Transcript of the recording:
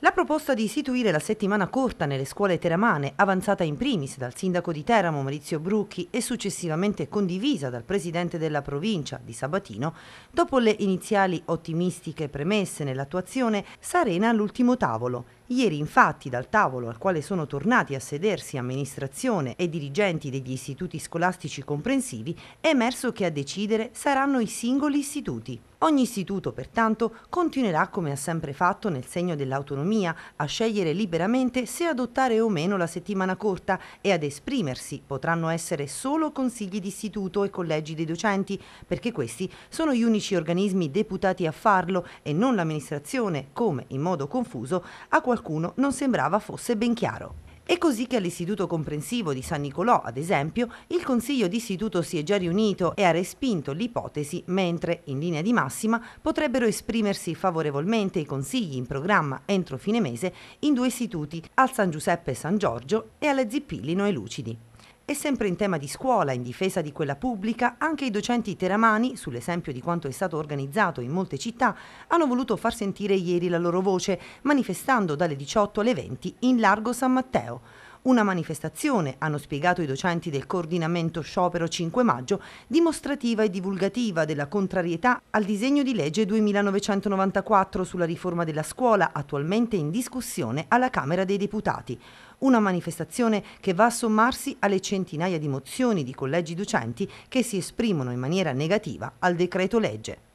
La proposta di istituire la settimana corta nelle scuole teramane, avanzata in primis dal sindaco di Teramo Maurizio Brucchi e successivamente condivisa dal presidente della provincia di Sabatino, dopo le iniziali ottimistiche premesse nell'attuazione, sarena all'ultimo tavolo Ieri infatti dal tavolo al quale sono tornati a sedersi amministrazione e dirigenti degli istituti scolastici comprensivi è emerso che a decidere saranno i singoli istituti. Ogni istituto pertanto continuerà come ha sempre fatto nel segno dell'autonomia a scegliere liberamente se adottare o meno la settimana corta e ad esprimersi potranno essere solo consigli di istituto e collegi dei docenti perché questi sono gli unici organismi deputati a farlo e non l'amministrazione come in modo confuso a qualsiasi qualcuno non sembrava fosse ben chiaro. È così che all'Istituto Comprensivo di San Nicolò, ad esempio, il Consiglio d'Istituto si è già riunito e ha respinto l'ipotesi, mentre, in linea di massima, potrebbero esprimersi favorevolmente i consigli in programma entro fine mese in due istituti, al San Giuseppe e San Giorgio e alle Zippillino e Lucidi. E sempre in tema di scuola, in difesa di quella pubblica, anche i docenti teramani, sull'esempio di quanto è stato organizzato in molte città, hanno voluto far sentire ieri la loro voce, manifestando dalle 18 alle 20 in largo San Matteo. Una manifestazione, hanno spiegato i docenti del coordinamento sciopero 5 maggio, dimostrativa e divulgativa della contrarietà al disegno di legge 2994 sulla riforma della scuola attualmente in discussione alla Camera dei Deputati. Una manifestazione che va a sommarsi alle centinaia di mozioni di collegi docenti che si esprimono in maniera negativa al decreto legge.